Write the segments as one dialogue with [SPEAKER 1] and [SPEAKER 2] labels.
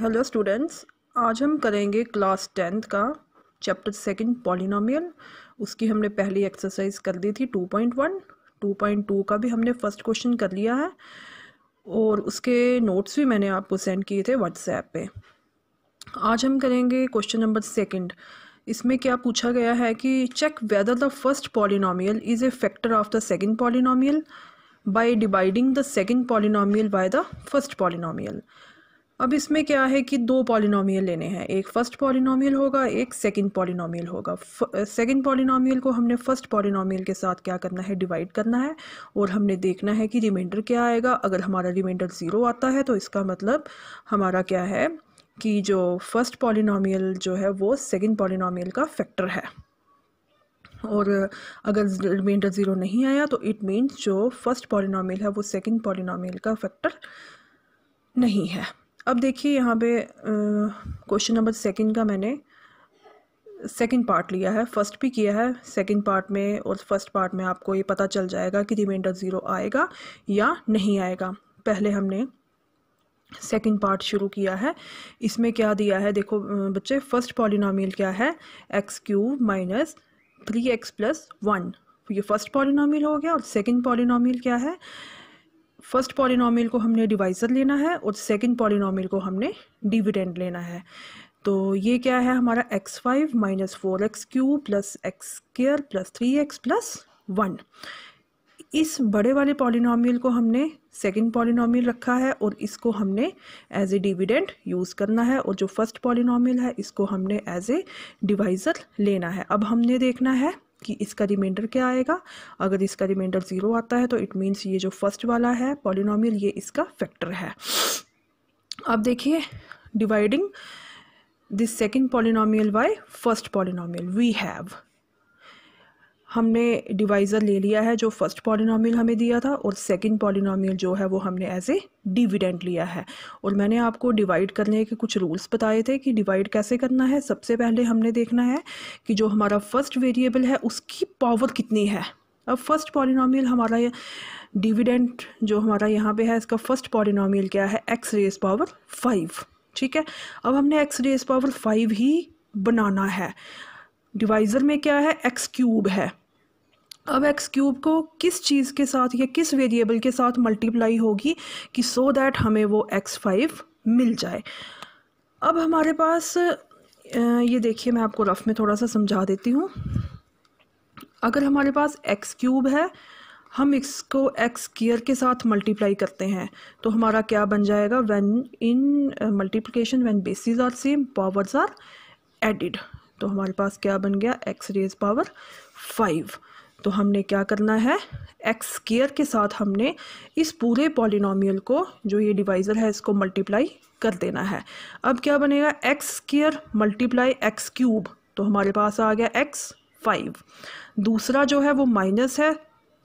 [SPEAKER 1] hello students आज हम करेंगे क्लास टेंथ का चैप्टर सेकंड पॉलिनोमियल उसकी हमने पहली एक्सरसाइज कर दी थी 2.1 2.2 का भी हमने फर्स्ट क्वेश्चन कर लिया है और उसके नोट्स भी मैंने आपको सेंड किए थे व्हाट्सएप पे आज हम करेंगे क्वेश्चन नंबर सेकंड इसमें क्या पूछा गया है कि check whether the first polynomial is a factor of the second polynomial by dividing the second polynomial by the first polynomial अब इसमें क्या है कि दो पॉलिनोमियल लेने हैं एक फ़र्स्ट पॉलिनोमियल होगा एक सेकंड पॉलिनोमियल होगा सेकंड पॉलिनोमियल को हमने फ़र्स्ट पॉलिनोमियल के साथ क्या करना है डिवाइड करना है और हमने देखना है कि रिमाइंडर क्या आएगा अगर हमारा रिमाइंडर ज़ीरो आता है तो इसका मतलब हमारा क्या है कि जो फर्स्ट पॉलिनोमियल जो है वो सेकेंड पॉलिनोमियल का फैक्टर है और अगर रिमाइंडर ज़ीरो नहीं आया तो इट मीन्स जो फर्स्ट पॉलिनोमियल है वो सेकेंड पॉलिनोमियल का फैक्टर नहीं है अब देखिए यहाँ पे क्वेश्चन नंबर सेकंड का मैंने सेकंड पार्ट लिया है फर्स्ट भी किया है सेकंड पार्ट में और फर्स्ट पार्ट में आपको ये पता चल जाएगा कि रिमाइंडर ज़ीरो आएगा या नहीं आएगा पहले हमने सेकंड पार्ट शुरू किया है इसमें क्या दिया है देखो बच्चे फर्स्ट पॉलिनामियल क्या है X cube minus three X plus one ये फर्स्ट पॉलिनॉमियल हो गया और सेकेंड पॉलिनॉमियल क्या है फर्स्ट पॉलिनॉमियल को हमने डिवाइज़र लेना है और सेकंड पॉलिनॉमिल को हमने डिविडेंड लेना है तो ये क्या है हमारा X five minus four X cube plus X square plus three X plus one इस बड़े वाले पॉलिनॉमिल को हमने सेकंड पॉलिनॉमिल रखा है और इसको हमने एज ए डिविडेंड यूज़ करना है और जो फर्स्ट पॉलिनॉमिल है इसको हमने एज ए डिवाइज़र लेना है अब हमने देखना है कि इसका रिमाइंडर क्या आएगा अगर इसका रिमाइंडर ज़ीरो आता है तो इट मीन्स ये जो फर्स्ट वाला है पॉलिनॉमियल ये इसका फैक्टर है अब देखिए dividing this second polynomial by first polynomial we have हमने डिवाइज़र ले लिया है जो फर्स्ट पॉलिनॉमियल हमें दिया था और सेकंड पॉलिनॉमियल जो है वो हमने एज ए डिविडेंट लिया है और मैंने आपको डिवाइड करने के कुछ रूल्स बताए थे कि डिवाइड कैसे करना है सबसे पहले हमने देखना है कि जो हमारा फर्स्ट वेरिएबल है उसकी पावर कितनी है अब फर्स्ट पॉलिनॉमियल हमारा ये डिविडेंट जो हमारा यहाँ पे है इसका फर्स्ट पॉलिनॉमियल क्या है एक्स रेस पावर फाइव ठीक है अब हमने एक्स रेस पावर फाइव ही बनाना है डिवाइज़र में क्या है एक्स क्यूब है अब एक्स क्यूब को किस चीज़ के साथ या किस वेरिएबल के साथ मल्टीप्लाई होगी कि सो so दैट हमें वो एक्स फाइव मिल जाए अब हमारे पास ये देखिए मैं आपको रफ में थोड़ा सा समझा देती हूँ अगर हमारे पास एक्स क्यूब है हम इसको एक्स केयर के साथ मल्टीप्लाई करते हैं तो हमारा क्या बन जाएगा when in multiplication when bases are same powers are added तो हमारे पास क्या बन गया एक्स रेज पावर फाइव तो हमने क्या करना है एक्स केयर के साथ हमने इस पूरे पॉलिनोमियल को जो ये डिवाइज़र है इसको मल्टीप्लाई कर देना है अब क्या बनेगा X square multiply X cube तो हमारे पास आ गया एक्स फाइव दूसरा जो है वो माइनस है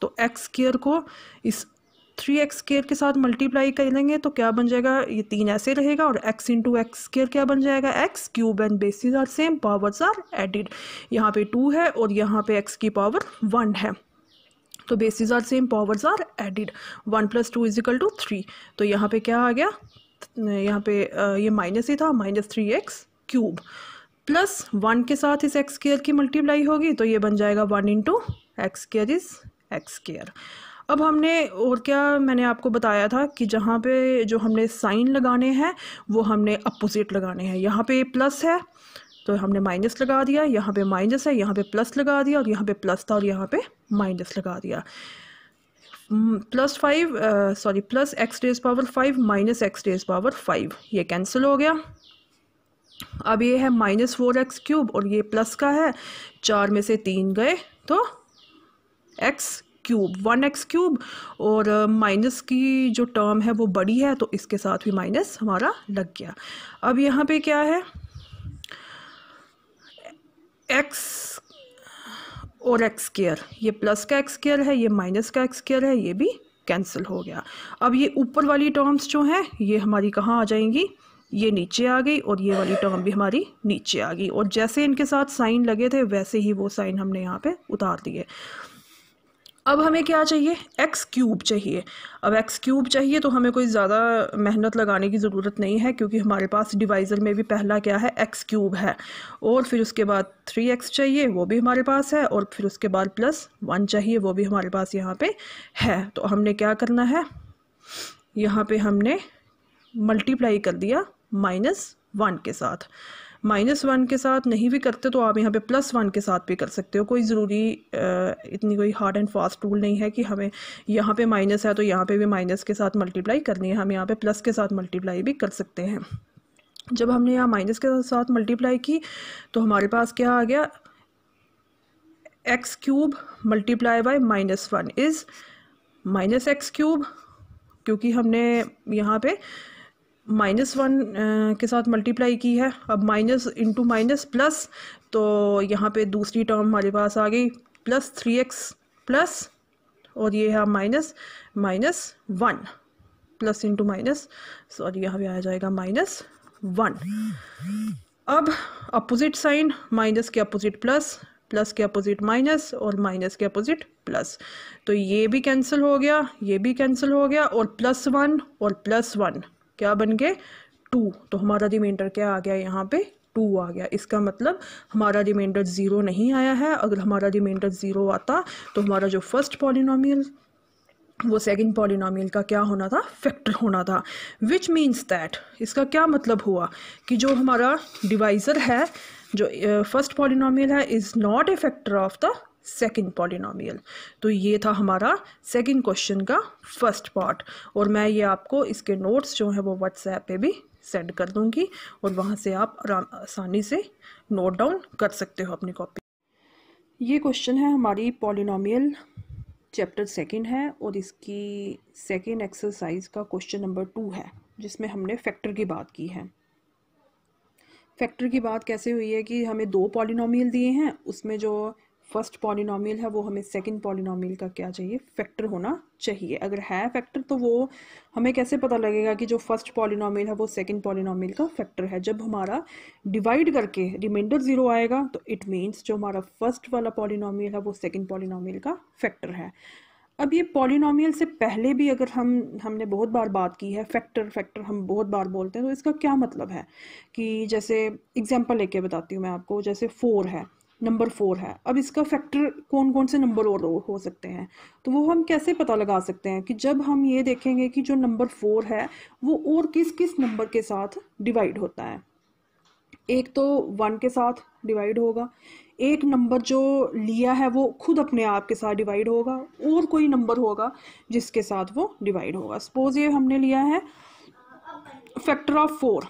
[SPEAKER 1] तो एक्स केयर को इस थ्री एक्स स्केयर के साथ मल्टीप्लाई कर लेंगे तो क्या बन जाएगा ये तीन ऐसे रहेगा और एक्स इंटू एक्स स्केयर क्या बन जाएगा X cube and bases are same powers are added यहाँ पे टू है और यहाँ पे एक्स की पावर वन है तो bases are same powers are added one plus two equal to three तो यहाँ पे क्या आ गया यहाँ पे ये माइनस ही था minus three X cube plus one के साथ इस एक्स स्केयर की मल्टीप्लाई होगी तो ये बन जाएगा one into X square is X square अब हमने और क्या मैंने आपको बताया था कि जहाँ पे जो हमने साइन लगाने हैं वो हमने अपोजिट लगाने हैं यहाँ पे प्लस है तो हमने माइनस लगा दिया यहाँ पे माइनस है यहाँ पे प्लस लगा दिया और यहाँ पे प्लस था और यहाँ पे माइनस लगा दिया plus five sorry plus X raise power five minus X raise power five ये कैंसिल हो गया अब ये है माइनस फोर एक्स क्यूब और ये प्लस का है चार में से तीन गए तो X cube one X cube और माइनस uh, की जो टर्म है वो बड़ी है तो इसके साथ भी माइनस हमारा लग गया अब यहाँ पे क्या है एक्स और एक्स स्केयर ये प्लस का एक्स केयर है ये माइनस का एक्स केयर है ये भी कैंसिल हो गया अब ये ऊपर वाली टर्म्स जो हैं ये हमारी कहाँ आ जाएंगी ये नीचे आ गई और ये वाली टर्म भी हमारी नीचे आ गई और जैसे इनके साथ साइन लगे थे वैसे ही वो साइन हमने यहाँ पे उतार दिए अब हमें क्या चाहिए एक्स क्यूब चाहिए अब एक्स क्यूब चाहिए तो हमें कोई ज़्यादा मेहनत लगाने की ज़रूरत नहीं है क्योंकि हमारे पास डिवाइज़र में भी पहला क्या है एक्स क्यूब है और फिर उसके बाद थ्री एक्स चाहिए वो भी हमारे पास है और फिर उसके बाद प्लस वन चाहिए वो भी हमारे पास यहाँ पे है तो हमने क्या करना है यहाँ पे हमने मल्टीप्लाई कर दिया माइनस वन के साथ माइनस वन के साथ नहीं भी करते तो आप यहाँ पे प्लस वन के साथ भी कर सकते हो कोई ज़रूरी इतनी कोई हार्ड एंड फास्ट रूल नहीं है कि हमें यहाँ पे माइनस है तो यहाँ पे भी माइनस के साथ मल्टीप्लाई करनी है हम यहाँ पे प्लस के साथ मल्टीप्लाई भी कर सकते हैं जब हमने यहाँ माइनस के साथ मल्टीप्लाई की तो हमारे पास क्या आ गया X cube multiply by minus one is minus X cube क्योंकि हमने यहाँ पे माइनस वन के साथ मल्टीप्लाई की है अब माइनस इंटू माइनस प्लस तो यहाँ पे दूसरी टर्म हमारे पास आ गई प्लस थ्री एक्स प्लस और ये है minus minus one plus into minus sorry यहाँ पे आ जाएगा माइनस वन अब अपोजिट साइन माइनस के अपोजिट प्लस प्लस के अपोजिट माइनस और माइनस के अपोजिट प्लस तो ये भी कैंसिल हो गया ये भी कैंसिल हो गया और प्लस वन और प्लस वन क्या बन गए टू तो हमारा रिमाइंडर क्या आ गया यहाँ पे टू आ गया इसका मतलब हमारा रिमाइंडर ज़ीरो नहीं आया है अगर हमारा रिमाइंडर ज़ीरो आता तो हमारा जो फर्स्ट पॉलिनोमियल वो सेकंड पॉलिनोमियल का क्या होना था फैक्टर होना था विच मीन्स दैट इसका क्या मतलब हुआ कि जो हमारा डिवाइज़र है जो फर्स्ट uh, है is not a factor of the second polynomial तो ये था हमारा सेकंड क्वेश्चन का फर्स्ट पार्ट और मैं ये आपको इसके नोट्स जो हैं वो व्हाट्सएप पे भी सेंड कर दूंगी और वहाँ से आप आराम आसानी से नोट डाउन कर सकते हो अपनी कॉपी ये क्वेश्चन है हमारी पॉलिनोमियल चैप्टर सेकंड है और इसकी सेकंड एक्सरसाइज का क्वेश्चन नंबर टू है जिसमें हमने फैक्टर की बात की है फैक्टर की बात कैसे हुई है कि हमें दो पॉलिनोमियल दिए हैं उसमें जो फर्स्ट पॉलिनॉमियल है वो हमें सेकंड पॉलिनॉमियल का क्या चाहिए फैक्टर होना चाहिए अगर है फैक्टर तो वो हमें कैसे पता लगेगा कि जो फर्स्ट पॉलिनॉमियल है वो सेकंड पॉलिनॉमियल का फैक्टर है जब हमारा डिवाइड करके रिमाइंडर ज़ीरो आएगा तो इट मीन्स जो हमारा फर्स्ट वाला पॉलिनॉमियल है वो सेकेंड पॉलिनॉमियल का फैक्टर है अब ये पॉलिनॉमियल से पहले भी अगर हम हमने बहुत बार बात की है फैक्टर फैक्टर हम बहुत बार बोलते हैं तो इसका क्या मतलब है कि जैसे एग्जांपल लेके बताती हूँ मैं आपको जैसे फोर है नंबर फोर है अब इसका फैक्टर कौन कौन से नंबर और हो सकते हैं तो वो हम कैसे पता लगा सकते हैं कि जब हम ये देखेंगे कि जो नंबर फोर है वो और किस किस नंबर के साथ डिवाइड होता है एक तो वन के साथ डिवाइड होगा एक नंबर जो लिया है वो खुद अपने आप के साथ डिवाइड होगा और कोई नंबर होगा जिसके साथ वो डिवाइड होगा सपोज ये हमने लिया है factor of four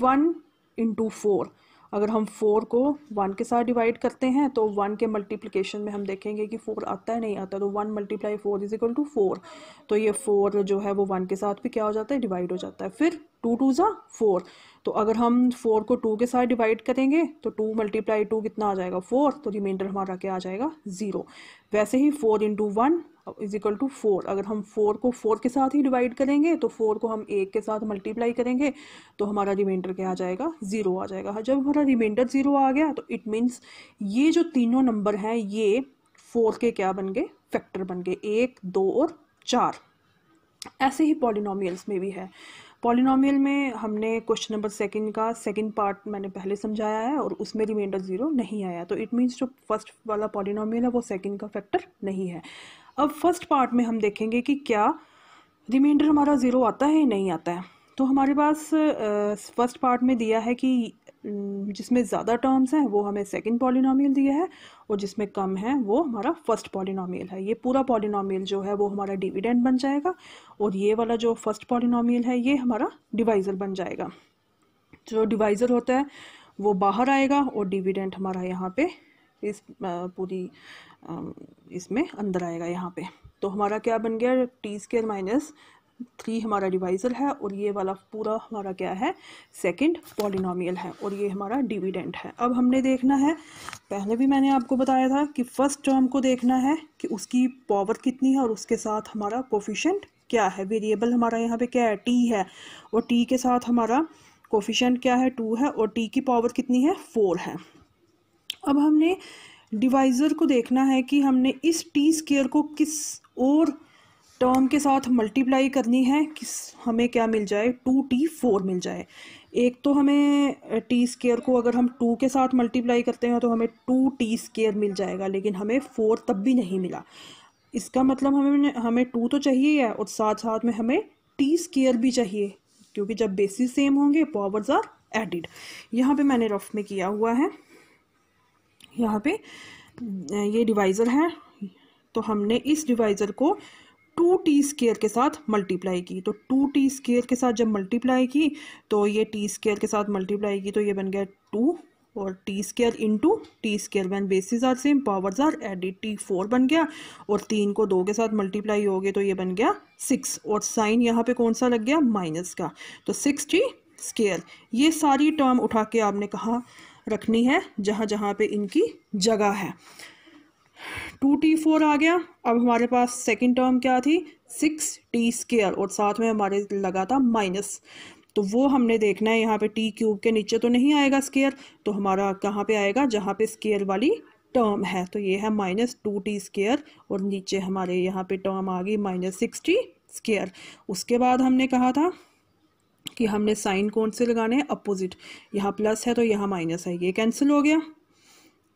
[SPEAKER 1] one into four अगर हम फोर को वन के साथ डिवाइड करते हैं तो वन के मल्टीप्लिकेशन में हम देखेंगे कि फोर आता है नहीं आता तो one multiply four is equal to four तो ये फोर जो है वो वन के साथ भी क्या हो जाता है डिवाइड हो जाता है फिर टू टू ज़ा फोर तो अगर हम फोर को टू के साथ डिवाइड करेंगे तो टू मल्टीप्लाई टू कितना आ जाएगा फोर तो रिमाइंडर हमारा क्या आ जाएगा ज़ीरो वैसे ही four into one is equal to four अगर हम फोर को फोर के साथ ही डिवाइड करेंगे तो फोर को हम एक के साथ मल्टीप्लाई करेंगे तो हमारा रिमाइंडर क्या आ जाएगा ज़ीरो आ जाएगा हाँ, जब हमारा रिमाइंडर ज़ीरो आ गया तो इट मीन्स ये जो तीनों नंबर हैं ये फोर के क्या बन गए फैक्टर बन गए एक दो और चार ऐसे ही पॉलिनोमियल्स में भी है पॉलिनॉमियल में हमने क्वेश्चन नंबर सेकंड का सेकंड पार्ट मैंने पहले समझाया है और उसमें रिमाइंडर ज़ीरो नहीं आया तो इट मीन्स जो फर्स्ट वाला पॉलिनोमियल है वो सेकंड का फैक्टर नहीं है अब फर्स्ट पार्ट में हम देखेंगे कि क्या रिमाइंडर हमारा ज़ीरो आता है या नहीं आता है तो हमारे पास फर्स्ट पार्ट में दिया है कि जिसमें ज़्यादा टर्म्स हैं वो हमें सेकंड पॉलिनॉमियल दिया है और जिसमें कम है वो हमारा फर्स्ट पॉलिनॉमियल है ये पूरा पॉलिनॉमियल जो है वो हमारा डिविडेंड बन जाएगा और ये वाला जो फर्स्ट पॉलिनॉमियल है ये हमारा डिवाइज़र बन जाएगा जो डिवाइज़र होता है वो बाहर आएगा और डिविडेंट हमारा यहाँ पर इस पूरी इसमें अंदर आएगा यहाँ पे तो हमारा क्या बन गया टी स्केयर माइनस थ्री हमारा डिवाइज़र है और ये वाला पूरा हमारा क्या है सेकंड पॉलिनॉमियल है और ये हमारा डिविडेंट है अब हमने देखना है पहले भी मैंने आपको बताया था कि फर्स्ट टर्म को देखना है कि उसकी पावर कितनी है और उसके साथ हमारा कोफिशेंट क्या है वेरिएबल हमारा यहाँ पे क्या है टी है और टी के साथ हमारा कोफिशेंट क्या है टू है और टी की पावर कितनी है फोर है अब हमने डिवाइज़र को देखना है कि हमने इस टी स्केयर को किस और टर्म के साथ मल्टीप्लाई करनी है किस हमें क्या मिल जाए टू टी फोर मिल जाए एक तो हमें टी स्केयर को अगर हम टू के साथ मल्टीप्लाई करते हैं तो हमें टू टी स्केयर मिल जाएगा लेकिन हमें फोर तब भी नहीं मिला इसका मतलब हमें हमें टू तो चाहिए है और साथ साथ में हमें टी स्केयर भी चाहिए क्योंकि जब बेसिस सेम होंगे पावर्स आर एडिड यहाँ पे मैंने रफ में किया हुआ है यहाँ पे ये डिवाइज़र है तो हमने इस डिवाइज़र को टू टी स्केयर के साथ मल्टीप्लाई की तो टू टी स्केयर के साथ जब मल्टीप्लाई की तो ये टी स्केयर के साथ मल्टीप्लाई की तो ये बन गया टू और t square into t square one bases are same powers are added t four बन गया और तीन को दो के साथ मल्टीप्लाई हो गए तो ये बन गया सिक्स और साइन यहाँ पे कौन सा लग गया माइनस का तो सिक्स टी स्केयर ये सारी टर्म उठा के आपने कहा रखनी है जहाँ जहाँ पे इनकी जगह है टू टी फोर आ गया अब हमारे पास सेकेंड टर्म क्या थी सिक्स टी स्केयर और साथ में हमारे लगा था माइनस तो वो हमने देखना है यहाँ पे टी क्यूब के नीचे तो नहीं आएगा स्केयर तो हमारा कहाँ पे आएगा जहाँ पे स्केयर वाली टर्म है तो ये है माइनस टू टी स्केयर और नीचे हमारे यहाँ पे टर्म आ गई माइनस सिक्स टी स्केयर उसके बाद हमने कहा था कि हमने साइन कौन से लगाने हैं अपोजिट यहाँ प्लस है तो यहाँ माइनस है ये कैंसिल हो गया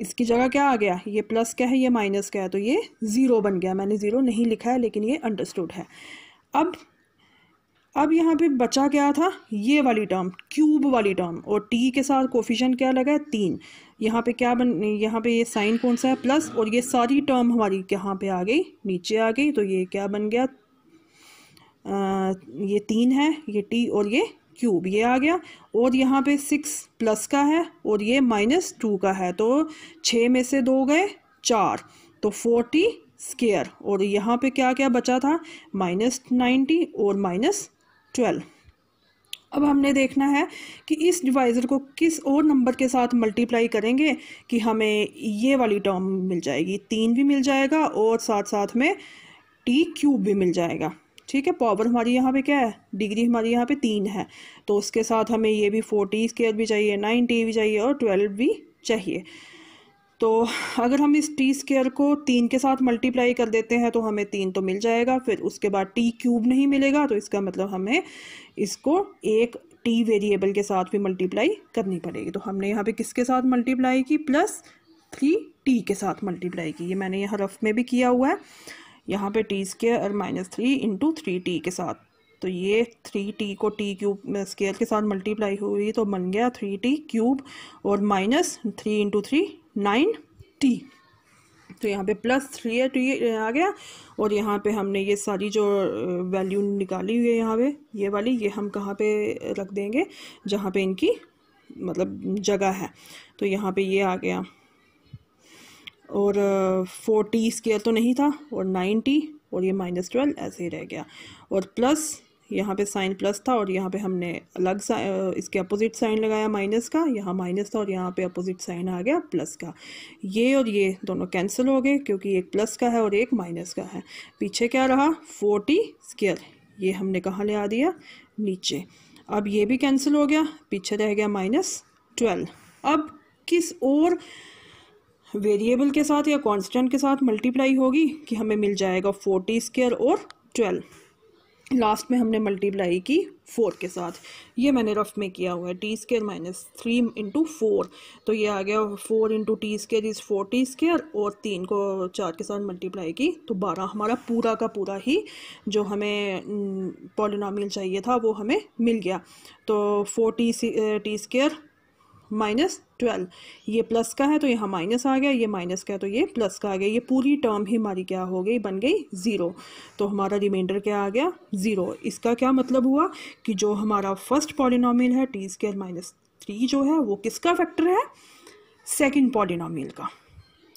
[SPEAKER 1] इसकी जगह क्या आ गया ये प्लस क्या है ये माइनस क्या है तो ये ज़ीरो बन गया मैंने ज़ीरो नहीं लिखा है लेकिन ये अंडरस्टूड है अब अब यहाँ पे बचा क्या था ये वाली टर्म क्यूब वाली टर्म और टी के साथ कोफिशन क्या लगा है तीन यहाँ पे क्या बन यहाँ पे ये साइन कौन सा है प्लस और ये सारी टर्म हमारी यहाँ पे आ गई नीचे आ गई तो ये क्या बन गया ये तीन है ये टी और ये क्यूब ये आ गया और यहाँ पे सिक्स प्लस का है और ये माइनस टू का है तो छः में से दो गए चार तो फोर्टी स्केयर और यहाँ पे क्या क्या बचा था माइनस नाइन्टी और माइनस ट्वेल्व अब हमने देखना है कि इस डिवाइज़र को किस और नंबर के साथ मल्टीप्लाई करेंगे कि हमें ये वाली टर्म मिल जाएगी तीन भी मिल जाएगा और साथ साथ में टी क्यूब भी मिल जाएगा ठीक है पावर हमारी यहाँ पे क्या है डिग्री हमारी यहाँ पे तीन है तो उसके साथ हमें ये भी फोर्टी स्केयर भी चाहिए नाइनटी भी चाहिए और ट्वेल्व भी चाहिए तो अगर हम इस टी स्केयर को तीन के साथ मल्टीप्लाई कर देते हैं तो हमें तीन तो मिल जाएगा फिर उसके बाद टी क्यूब नहीं मिलेगा तो इसका मतलब हमें इसको एक टी वेरिएबल के साथ भी मल्टीप्लाई करनी पड़ेगी तो हमने यहाँ पे किसके साथ मल्टीप्लाई की प्लस थ्री टी के साथ मल्टीप्लाई की ये मैंने यहाँ रफ में भी किया हुआ है यहाँ पे टी स्केयर और minus three into three t के साथ तो ये थ्री टी को टी क्यूब स्केयर के साथ मल्टीप्लाई हुई तो बन गया थ्री टी क्यूब और minus three into three nine t तो यहाँ पे प्लस थ्री है टी तो आ गया और यहाँ पे हमने ये सारी जो वैल्यू uh, निकाली हुई है यहाँ पे ये वाली ये हम कहाँ पे uh, रख देंगे जहाँ पे इनकी मतलब जगह है तो यहाँ पे ये आ गया और फोर्टी स्केयर तो नहीं था और नाइन्टी और ये माइनस ट्वेल्व ऐसे ही रह गया और प्लस यहाँ पे साइन प्लस था और यहाँ पे हमने अलग सा इसके अपोजिट साइन लगाया माइनस का यहाँ माइनस था और यहाँ पे अपोजिट साइन आ गया प्लस का ये और ये दोनों कैंसिल हो गए क्योंकि एक प्लस का है और एक माइनस का है पीछे क्या रहा फोर्टी स्केयर ये हमने कहाँ ले आ दिया नीचे अब ये भी कैंसिल हो गया पीछे रह गया माइनस ट्वेल्व अब किस और वेरिएबल के साथ या कांस्टेंट के साथ मल्टीप्लाई होगी कि हमें मिल जाएगा फोर्टी स्केयर और ट्वेल्व लास्ट में हमने मल्टीप्लाई की फोर के साथ ये मैंने रफ में किया हुआ है t square minus three into four तो ये आ गया four into t square is four t square और तीन को चार के साथ मल्टीप्लाई की तो बारह हमारा पूरा का पूरा ही जो हमें पॉलिनामियल चाहिए था वो हमें मिल गया तो four t square minus twelve ये प्लस का है तो यहाँ माइनस आ गया ये माइनस का है तो ये प्लस का आ गया ये पूरी टर्म ही हमारी क्या हो गई बन गई ज़ीरो तो हमारा रिमाइंडर क्या आ गया ज़ीरो इसका क्या मतलब हुआ कि जो हमारा फर्स्ट पॉलिनॉमियल है टी स्केयर माइनस थ्री जो है वो किसका फैक्टर है सेकेंड पॉलिनॉमियल का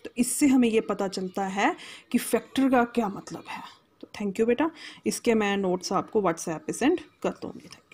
[SPEAKER 1] तो इससे हमें ये पता चलता है कि फैक्टर का क्या मतलब है तो थैंक यू बेटा इसके मैं नोट्स आपको व्हाट्सएप पर सेंड कर दूँगी